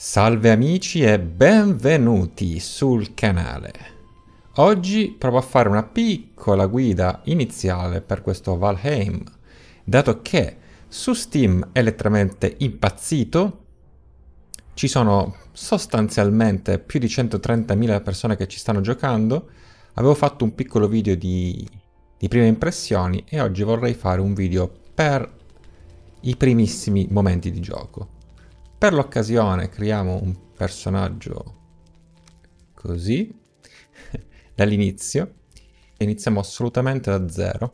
Salve amici e benvenuti sul canale. Oggi provo a fare una piccola guida iniziale per questo Valheim, dato che su Steam è letteralmente impazzito, ci sono sostanzialmente più di 130.000 persone che ci stanno giocando, avevo fatto un piccolo video di, di prime impressioni e oggi vorrei fare un video per i primissimi momenti di gioco. Per l'occasione creiamo un personaggio così, dall'inizio, iniziamo assolutamente da zero.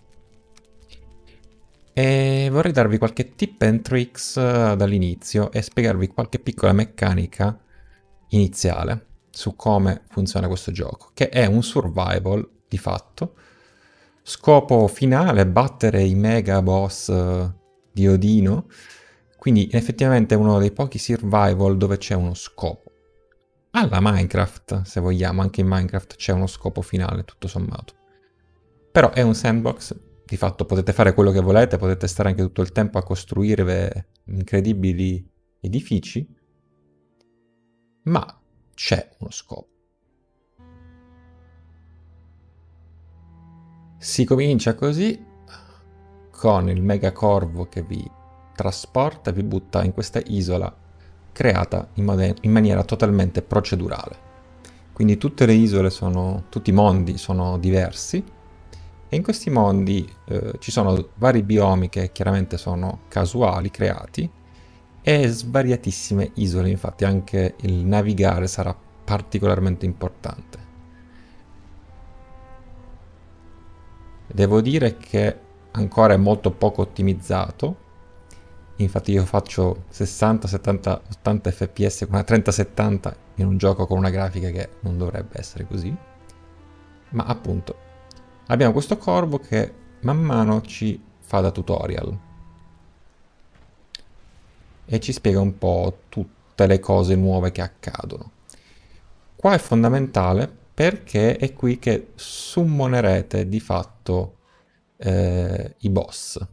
E vorrei darvi qualche tip and tricks eh, dall'inizio e spiegarvi qualche piccola meccanica iniziale su come funziona questo gioco, che è un survival di fatto. Scopo finale è battere i mega boss eh, di Odino, quindi effettivamente è uno dei pochi survival dove c'è uno scopo. Alla Minecraft, se vogliamo, anche in Minecraft c'è uno scopo finale, tutto sommato. Però è un sandbox, di fatto potete fare quello che volete, potete stare anche tutto il tempo a costruire incredibili edifici, ma c'è uno scopo. Si comincia così con il mega corvo che vi trasporta e vi butta in questa isola creata in, man- in maniera totalmente procedurale. Quindi tutte le isole sono, tutti i mondi sono diversi e in questi mondi eh, ci sono vari biomi che chiaramente sono casuali, creati, e svariatissime isole, infatti anche il navigare sarà particolarmente importante. Devo dire che ancora è molto poco ottimizzato, Infatti io faccio 60, 70, 80 fps con una 3070 in un gioco con una grafica che non dovrebbe essere così. Ma appunto, abbiamo questo corvo che man mano ci fa da tutorial. E ci spiega un po' tutte le cose nuove che accadono. Qua è fondamentale perché è qui che summonerete di fatto eh, i boss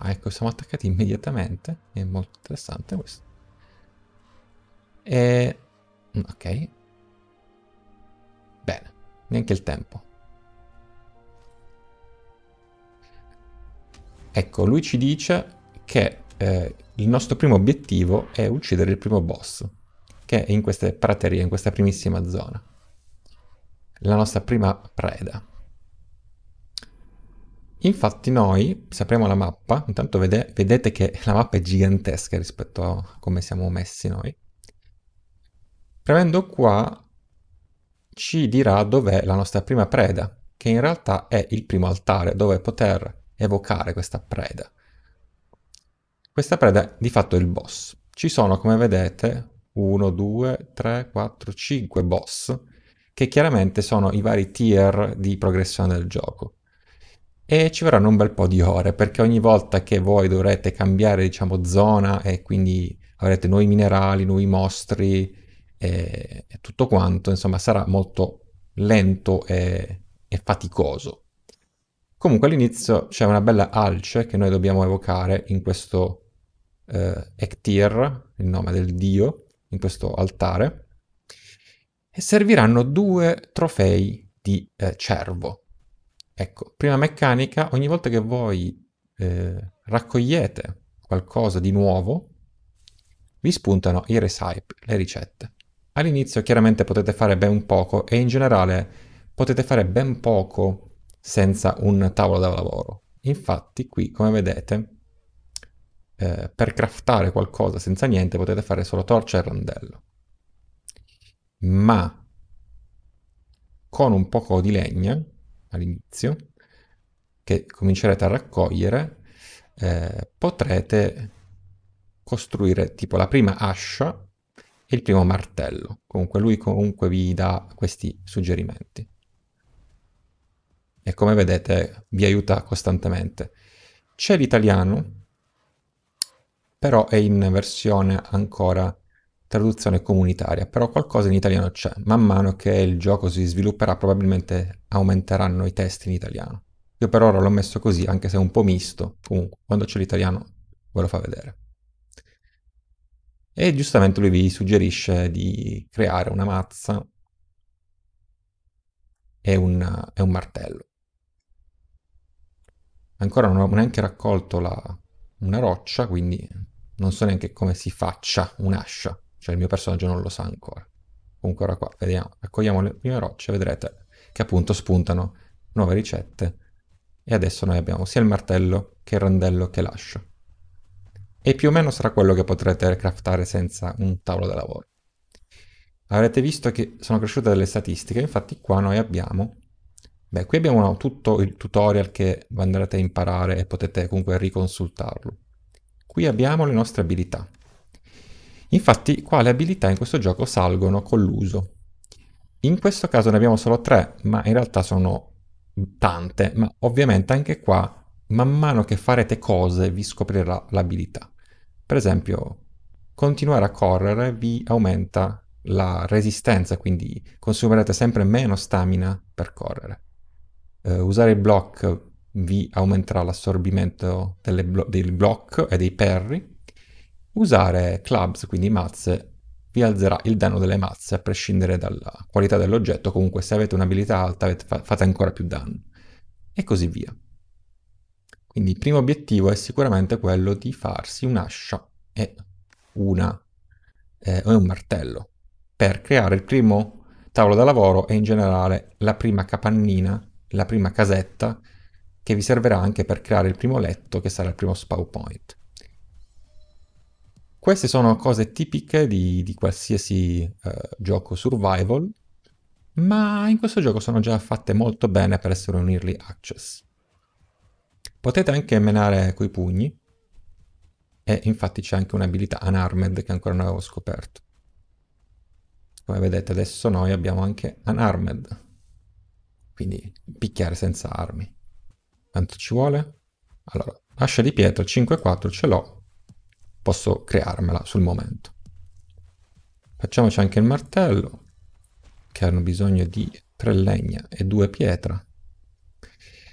Ah, ecco, siamo attaccati immediatamente. È molto interessante questo. E... Mm, ok. Bene. Neanche il tempo. Ecco, lui ci dice che eh, il nostro primo obiettivo è uccidere il primo boss, che è in queste praterie, in questa primissima zona. La nostra prima preda. Infatti noi, se apriamo la mappa, intanto vede, vedete che la mappa è gigantesca rispetto a come siamo messi noi. Premendo qua ci dirà dov'è la nostra prima preda, che in realtà è il primo altare dove poter evocare questa preda. Questa preda è di fatto il boss. Ci sono, come vedete, 1, 2, 3, 4, 5 boss, che chiaramente sono i vari tier di progressione del gioco e ci vorranno un bel po' di ore perché ogni volta che voi dovrete cambiare diciamo zona e quindi avrete nuovi minerali, nuovi mostri e, e tutto quanto, insomma sarà molto lento e, e faticoso. Comunque all'inizio c'è una bella alce che noi dobbiamo evocare in questo eh, Ektir, il nome del dio, in questo altare, e serviranno due trofei di eh, cervo. Ecco, prima meccanica, ogni volta che voi eh, raccogliete qualcosa di nuovo, vi spuntano i recipe, le ricette. All'inizio chiaramente potete fare ben poco e in generale potete fare ben poco senza un tavolo da lavoro. Infatti qui, come vedete, eh, per craftare qualcosa senza niente potete fare solo torcia e randello. Ma con un poco di legna all'inizio, che comincerete a raccogliere, eh, potrete costruire tipo la prima ascia e il primo martello. Comunque lui comunque vi dà questi suggerimenti. E come vedete vi aiuta costantemente. C'è l'italiano, però è in versione ancora traduzione comunitaria, però qualcosa in italiano c'è. Man mano che il gioco si svilupperà probabilmente aumenteranno i testi in italiano. Io per ora l'ho messo così, anche se è un po' misto, comunque quando c'è l'italiano ve lo fa vedere. E giustamente lui vi suggerisce di creare una mazza e un, e un martello. Ancora non ho neanche raccolto la, una roccia, quindi non so neanche come si faccia un'ascia. Cioè il mio personaggio non lo sa ancora. Comunque ora qua, vediamo, raccogliamo le prime rocce, vedrete che appunto spuntano nuove ricette. E adesso noi abbiamo sia il martello che il randello che l'ascio. E più o meno sarà quello che potrete craftare senza un tavolo da lavoro. Avrete visto che sono cresciute delle statistiche, infatti qua noi abbiamo... Beh, qui abbiamo tutto il tutorial che andrete a imparare e potete comunque riconsultarlo. Qui abbiamo le nostre abilità. Infatti qua le abilità in questo gioco salgono con l'uso. In questo caso ne abbiamo solo tre, ma in realtà sono tante, ma ovviamente anche qua man mano che farete cose vi scoprirà l'abilità. Per esempio, continuare a correre vi aumenta la resistenza, quindi consumerete sempre meno stamina per correre. Eh, usare il block vi aumenterà l'assorbimento blo- dei block e dei perri, Usare clubs, quindi mazze, vi alzerà il danno delle mazze a prescindere dalla qualità dell'oggetto, comunque se avete un'abilità alta fate ancora più danno. E così via. Quindi il primo obiettivo è sicuramente quello di farsi un'ascia e una, eh, un martello per creare il primo tavolo da lavoro e in generale la prima capannina, la prima casetta che vi servirà anche per creare il primo letto che sarà il primo spawn point. Queste sono cose tipiche di, di qualsiasi uh, gioco survival, ma in questo gioco sono già fatte molto bene per essere un early access. Potete anche menare coi pugni, e infatti c'è anche un'abilità Unarmed che ancora non avevo scoperto. Come vedete adesso noi abbiamo anche Unarmed, quindi picchiare senza armi. Quanto ci vuole? Allora, ascia di pietra 5-4 ce l'ho, posso crearmela sul momento. Facciamoci anche il martello, che hanno bisogno di tre legna e due pietra.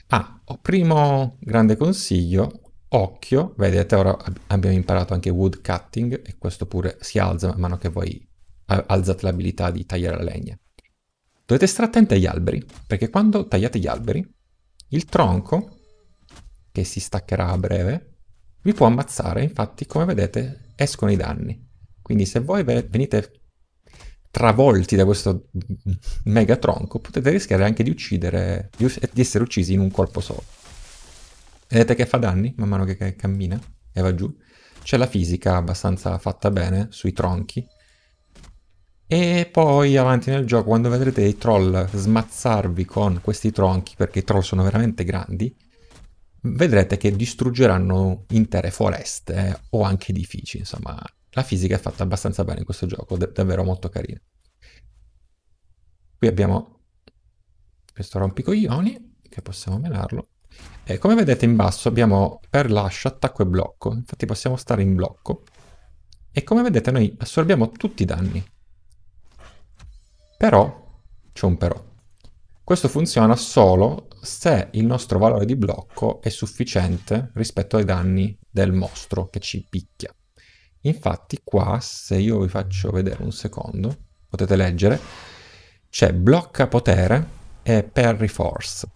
Ah, primo grande consiglio, occhio, vedete ora abbiamo imparato anche wood cutting e questo pure si alza man mano che voi alzate l'abilità di tagliare la legna. Dovete stare attenti agli alberi, perché quando tagliate gli alberi, il tronco, che si staccherà a breve, vi può ammazzare, infatti come vedete escono i danni. Quindi se voi venite travolti da questo mega tronco potete rischiare anche di uccidere, di, di essere uccisi in un colpo solo. Vedete che fa danni man mano che, che cammina e va giù? C'è la fisica abbastanza fatta bene sui tronchi. E poi avanti nel gioco quando vedrete i troll smazzarvi con questi tronchi, perché i troll sono veramente grandi, vedrete che distruggeranno intere foreste o anche edifici, insomma la fisica è fatta abbastanza bene in questo gioco, dav davvero molto carina. Qui abbiamo questo rompicoglioni, che possiamo menarlo. E come vedete in basso abbiamo per lascia attacco e blocco, infatti possiamo stare in blocco. E come vedete noi assorbiamo tutti i danni. Però, c'è un però. Questo funziona solo se il nostro valore di blocco è sufficiente rispetto ai danni del mostro che ci picchia. Infatti qua, se io vi faccio vedere un secondo, potete leggere, c'è blocca potere e parry force.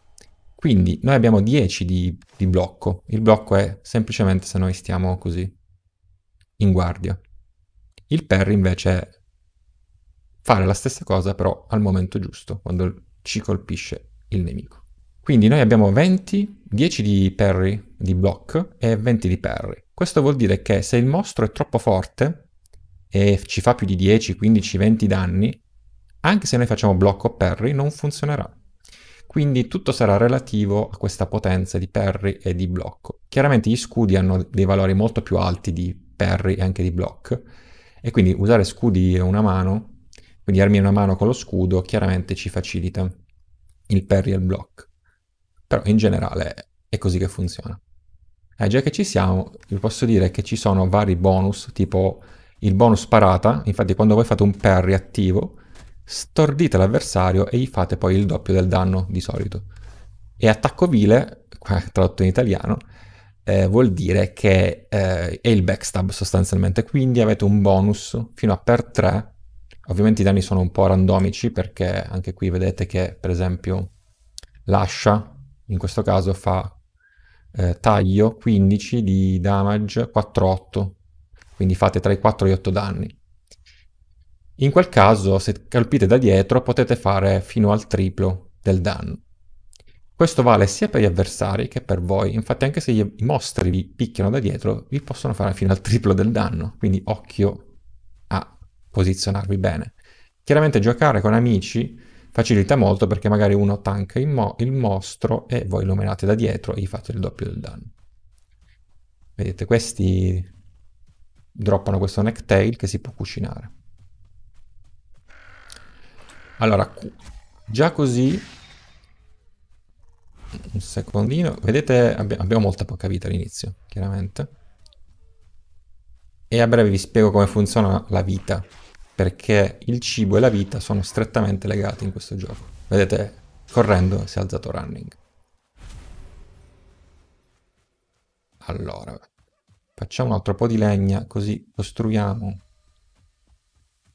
Quindi noi abbiamo 10 di, di blocco. Il blocco è semplicemente se noi stiamo così, in guardia. Il parry invece è fare la stessa cosa però al momento giusto, quando ci colpisce il nemico. Quindi noi abbiamo 20, 10 di parry di block e 20 di parry. Questo vuol dire che se il mostro è troppo forte e ci fa più di 10, 15, 20 danni, anche se noi facciamo blocco o parry non funzionerà. Quindi tutto sarà relativo a questa potenza di parry e di blocco. Chiaramente gli scudi hanno dei valori molto più alti di parry e anche di block e quindi usare scudi e una mano quindi darmi una mano con lo scudo chiaramente ci facilita il parry e il block. Però in generale è così che funziona. Eh, già che ci siamo, vi posso dire che ci sono vari bonus, tipo il bonus parata, infatti quando voi fate un parry attivo, stordite l'avversario e gli fate poi il doppio del danno di solito. E attacco vile, tradotto in italiano, eh, vuol dire che eh, è il backstab sostanzialmente, quindi avete un bonus fino a per 3 Ovviamente i danni sono un po' randomici perché anche qui vedete che per esempio l'ascia in questo caso fa eh, taglio 15 di damage 4-8, quindi fate tra i 4 e gli 8 danni. In quel caso se colpite da dietro potete fare fino al triplo del danno. Questo vale sia per gli avversari che per voi, infatti anche se i mostri vi picchiano da dietro vi possono fare fino al triplo del danno, quindi occhio posizionarvi bene. Chiaramente giocare con amici facilita molto perché magari uno tanca il, mo- il mostro e voi lo menate da dietro e gli fate il doppio del danno. Vedete, questi droppano questo necktail che si può cucinare. Allora, già così... Un secondino. Vedete, abbiamo molta poca vita all'inizio, chiaramente e a breve vi spiego come funziona la vita, perché il cibo e la vita sono strettamente legati in questo gioco. Vedete, correndo si è alzato running. Allora, facciamo un altro po' di legna, così costruiamo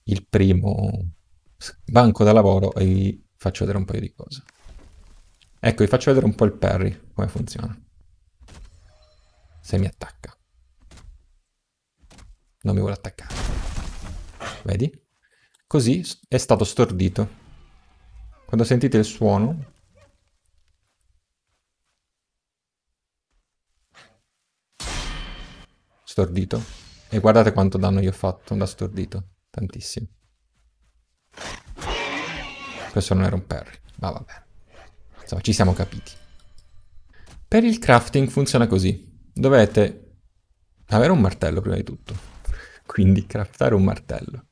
il primo banco da lavoro e vi faccio vedere un paio di cose. Ecco, vi faccio vedere un po' il perry come funziona. Se mi attacca. Non mi vuole attaccare. Vedi? Così è stato stordito. Quando sentite il suono... Stordito. E guardate quanto danno gli ho fatto da stordito. Tantissimo. Questo non era un parry, ma va bene. Insomma, ci siamo capiti. Per il crafting funziona così. Dovete avere un martello prima di tutto. Quindi craftare un martello.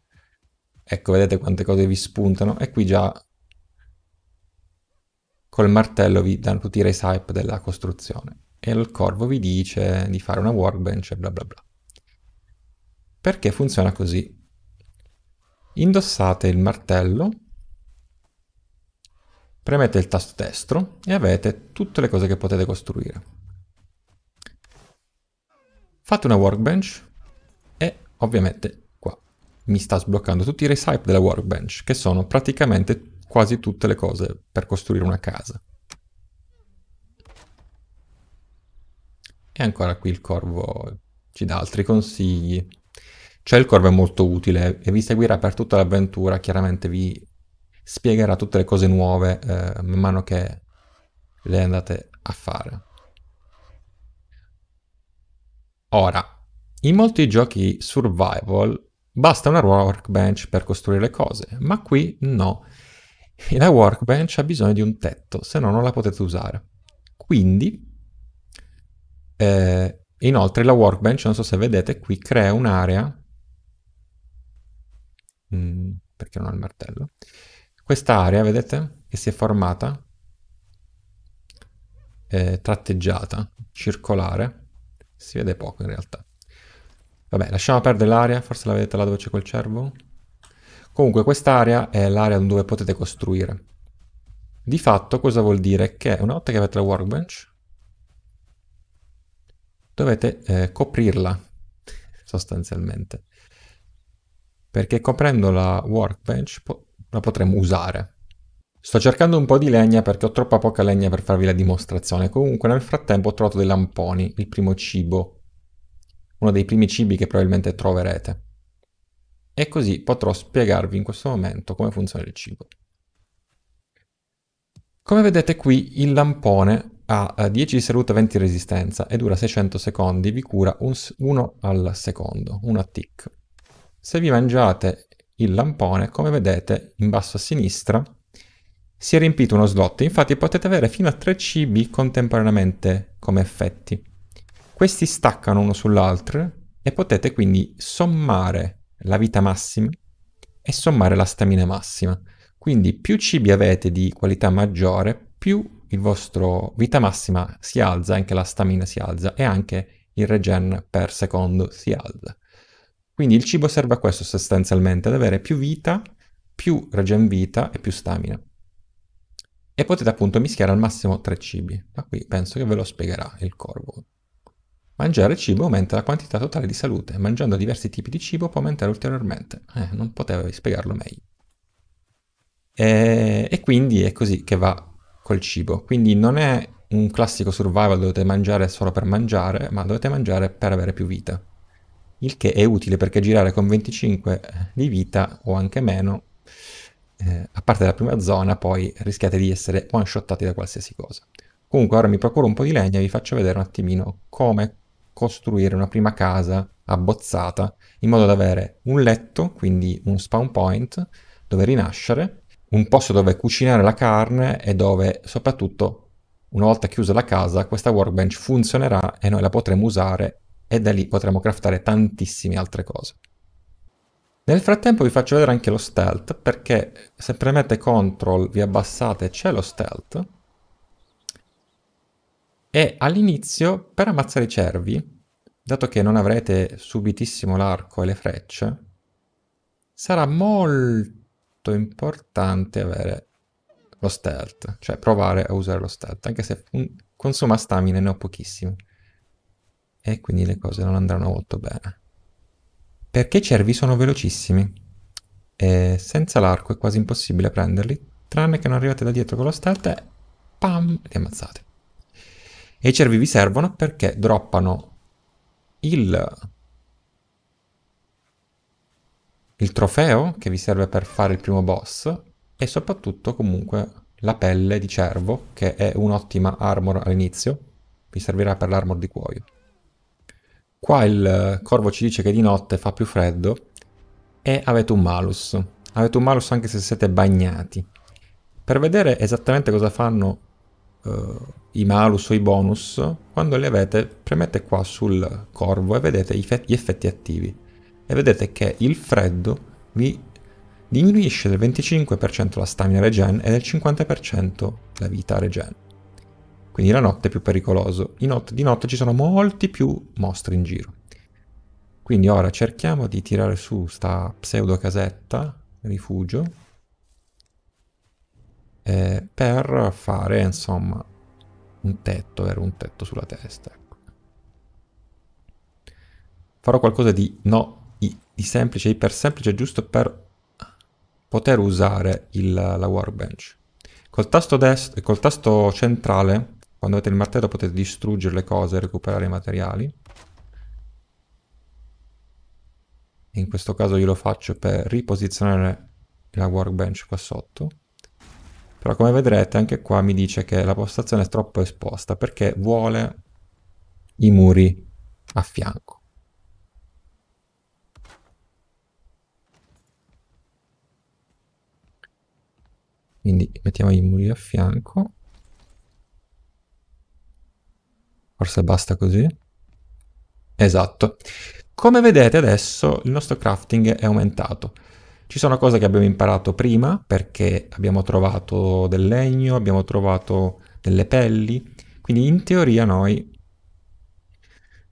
Ecco, vedete quante cose vi spuntano? E qui già col martello vi danno tutti i recipe della costruzione. E il corvo vi dice di fare una workbench e bla bla bla. Perché funziona così? Indossate il martello, premete il tasto destro e avete tutte le cose che potete costruire. Fate una workbench ovviamente qua mi sta sbloccando tutti i recipe della workbench, che sono praticamente quasi tutte le cose per costruire una casa. E ancora qui il corvo ci dà altri consigli. Cioè il corvo è molto utile e vi seguirà per tutta l'avventura, chiaramente vi spiegherà tutte le cose nuove eh, man mano che le andate a fare. Ora, in molti giochi survival basta una workbench per costruire le cose, ma qui no. E la workbench ha bisogno di un tetto, se no non la potete usare. Quindi, eh, inoltre la workbench, non so se vedete qui, crea un'area... Mm, perché non ho il martello? Questa area, vedete, che si è formata, eh, tratteggiata, circolare, si vede poco in realtà Vabbè, lasciamo perdere l'area, forse la vedete là dove c'è quel cervo. Comunque quest'area è l'area dove potete costruire. Di fatto cosa vuol dire? Che una volta che avete la workbench, dovete eh, coprirla, sostanzialmente. Perché coprendo la workbench po la potremo usare. Sto cercando un po' di legna perché ho troppa poca legna per farvi la dimostrazione. Comunque nel frattempo ho trovato dei lamponi, il primo cibo uno dei primi cibi che probabilmente troverete. E così potrò spiegarvi in questo momento come funziona il cibo. Come vedete qui il lampone ha 10 eh, di salute e 20 di resistenza e dura 600 secondi, vi cura 1 al secondo, 1 a tic. Se vi mangiate il lampone, come vedete in basso a sinistra, si è riempito uno slot, infatti potete avere fino a 3 cibi contemporaneamente come effetti. Questi staccano uno sull'altro e potete quindi sommare la vita massima e sommare la stamina massima. Quindi più cibi avete di qualità maggiore, più il vostro vita massima si alza, anche la stamina si alza e anche il regen per secondo si alza. Quindi il cibo serve a questo sostanzialmente, ad avere più vita, più regen vita e più stamina. E potete appunto mischiare al massimo tre cibi. Ma qui penso che ve lo spiegherà il corvo. Mangiare cibo aumenta la quantità totale di salute, mangiando diversi tipi di cibo può aumentare ulteriormente. Eh, non potevo spiegarlo meglio. E, e quindi è così che va col cibo. Quindi non è un classico survival dovete mangiare solo per mangiare, ma dovete mangiare per avere più vita. Il che è utile perché girare con 25 eh, di vita o anche meno, eh, a parte la prima zona, poi rischiate di essere one-shottati da qualsiasi cosa. Comunque ora mi procuro un po' di legna e vi faccio vedere un attimino come costruire una prima casa abbozzata in modo da avere un letto, quindi un spawn point dove rinascere, un posto dove cucinare la carne e dove soprattutto una volta chiusa la casa questa workbench funzionerà e noi la potremo usare e da lì potremo craftare tantissime altre cose. Nel frattempo vi faccio vedere anche lo stealth perché se premete CTRL vi abbassate c'è lo stealth e all'inizio, per ammazzare i cervi, dato che non avrete subitissimo l'arco e le frecce, sarà molto importante avere lo stealth, cioè provare a usare lo stealth, anche se consuma stamina e ne ho pochissimi. E quindi le cose non andranno molto bene. Perché i cervi sono velocissimi e senza l'arco è quasi impossibile prenderli, tranne che non arrivate da dietro con lo stealth e pam, li ammazzate. E i cervi vi servono perché droppano il, il trofeo che vi serve per fare il primo boss e soprattutto comunque la pelle di cervo che è un'ottima armor all'inizio, vi servirà per l'armor di cuoio. Qua il corvo ci dice che di notte fa più freddo e avete un malus. Avete un malus anche se siete bagnati. Per vedere esattamente cosa fanno eh, i malus o i bonus, quando li avete premete qua sul corvo e vedete gli effetti attivi e vedete che il freddo vi diminuisce del 25% la stamina regen e del 50% la vita regen. Quindi la notte è più pericoloso. Not di notte ci sono molti più mostri in giro. Quindi ora cerchiamo di tirare su sta pseudo casetta, rifugio, eh, per fare insomma un tetto, era un tetto sulla testa. Ecco. Farò qualcosa di, no, di, di semplice, iper semplice, giusto per poter usare il, la workbench. Col tasto, destro, col tasto centrale, quando avete il martello potete distruggere le cose e recuperare i materiali. In questo caso io lo faccio per riposizionare la workbench qua sotto. Però come vedrete anche qua mi dice che la postazione è troppo esposta perché vuole i muri a fianco. Quindi mettiamo i muri a fianco. Forse basta così. Esatto. Come vedete adesso il nostro crafting è aumentato. Ci sono cose che abbiamo imparato prima perché abbiamo trovato del legno, abbiamo trovato delle pelli, quindi in teoria noi,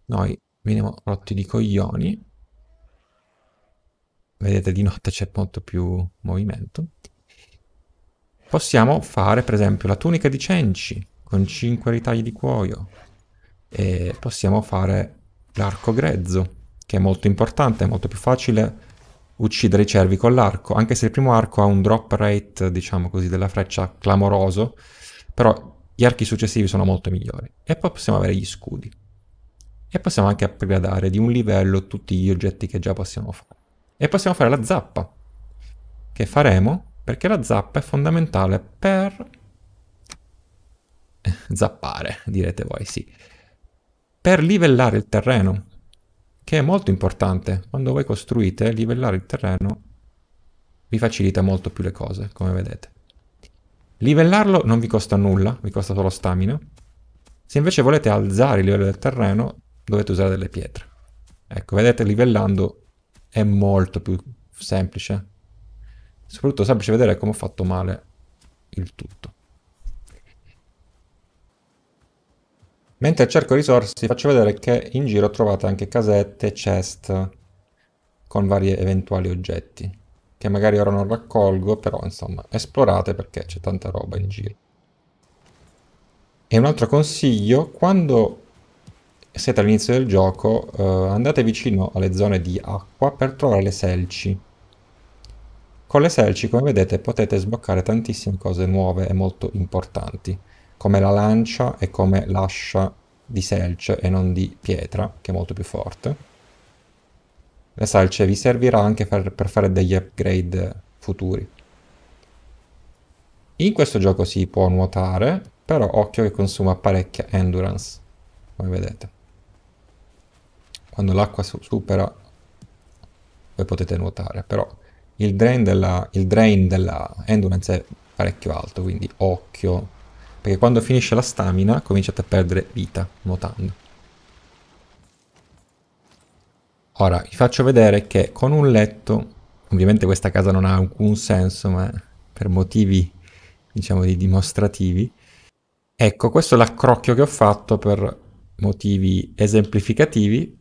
noi veniamo rotti di coglioni. Vedete di notte c'è molto più movimento. Possiamo fare per esempio la tunica di cenci con 5 ritagli di cuoio e possiamo fare l'arco grezzo che è molto importante, è molto più facile uccidere i cervi con l'arco, anche se il primo arco ha un drop rate, diciamo così, della freccia clamoroso, però gli archi successivi sono molto migliori. E poi possiamo avere gli scudi. E possiamo anche upgradare di un livello tutti gli oggetti che già possiamo fare. E possiamo fare la zappa, che faremo perché la zappa è fondamentale per zappare, direte voi, sì. Per livellare il terreno, che è molto importante. Quando voi costruite, livellare il terreno vi facilita molto più le cose, come vedete. Livellarlo non vi costa nulla, vi costa solo stamina. Se invece volete alzare il livello del terreno, dovete usare delle pietre. Ecco, vedete, livellando è molto più semplice. Soprattutto semplice vedere come ho fatto male il tutto. Mentre cerco risorse vi faccio vedere che in giro trovate anche casette, chest con vari eventuali oggetti che magari ora non raccolgo però insomma esplorate perché c'è tanta roba in giro. E un altro consiglio, quando siete all'inizio del gioco eh, andate vicino alle zone di acqua per trovare le selci. Con le selci come vedete potete sbloccare tantissime cose nuove e molto importanti come la lancia e come l'ascia di selce e non di pietra, che è molto più forte. La selce vi servirà anche per, per fare degli upgrade futuri. In questo gioco si può nuotare, però occhio che consuma parecchia endurance, come vedete. Quando l'acqua supera, voi potete nuotare, però il drain, della, il drain della endurance è parecchio alto, quindi occhio perché quando finisce la stamina cominciate a perdere vita nuotando. Ora vi faccio vedere che con un letto, ovviamente questa casa non ha alcun senso, ma per motivi diciamo di dimostrativi, ecco questo è l'accrocchio che ho fatto per motivi esemplificativi.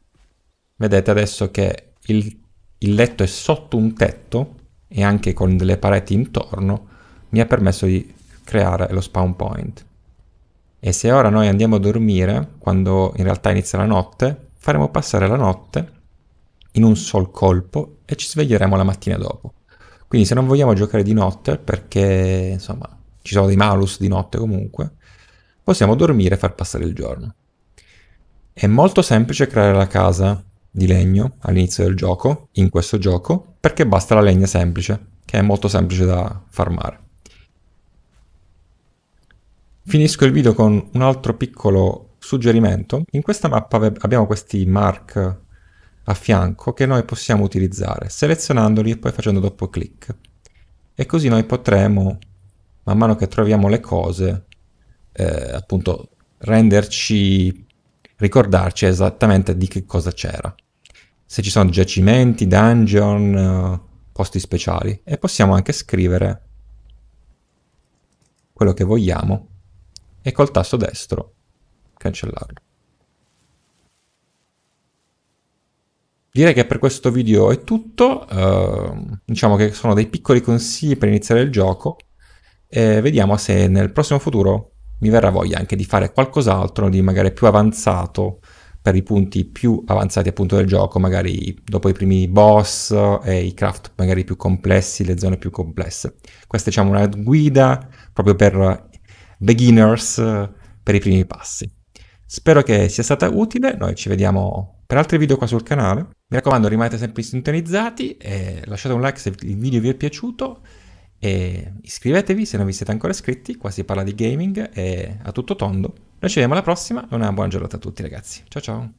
Vedete adesso che il, il letto è sotto un tetto e anche con delle pareti intorno mi ha permesso di creare lo spawn point. E se ora noi andiamo a dormire, quando in realtà inizia la notte, faremo passare la notte in un sol colpo e ci sveglieremo la mattina dopo. Quindi se non vogliamo giocare di notte, perché insomma ci sono dei malus di notte comunque, possiamo dormire e far passare il giorno. È molto semplice creare la casa di legno all'inizio del gioco, in questo gioco, perché basta la legna semplice, che è molto semplice da farmare. Finisco il video con un altro piccolo suggerimento. In questa mappa abbiamo questi mark a fianco che noi possiamo utilizzare selezionandoli e poi facendo doppio clic. E così noi potremo, man mano che troviamo le cose, eh, appunto renderci, ricordarci esattamente di che cosa c'era. Se ci sono giacimenti, dungeon, eh, posti speciali. E possiamo anche scrivere quello che vogliamo e col tasto destro cancellare. Direi che per questo video è tutto, uh, diciamo che sono dei piccoli consigli per iniziare il gioco e vediamo se nel prossimo futuro mi verrà voglia anche di fare qualcos'altro di magari più avanzato per i punti più avanzati appunto del gioco, magari dopo i primi boss e i craft magari più complessi, le zone più complesse. Questa diciamo, è diciamo una guida proprio per beginners eh, per i primi passi. Spero che sia stata utile, noi ci vediamo per altri video qua sul canale. Mi raccomando rimanete sempre sintonizzati e lasciate un like se il video vi è piaciuto e iscrivetevi se non vi siete ancora iscritti, qua si parla di gaming e a tutto tondo. Noi ci vediamo alla prossima e una buona giornata a tutti ragazzi. Ciao ciao!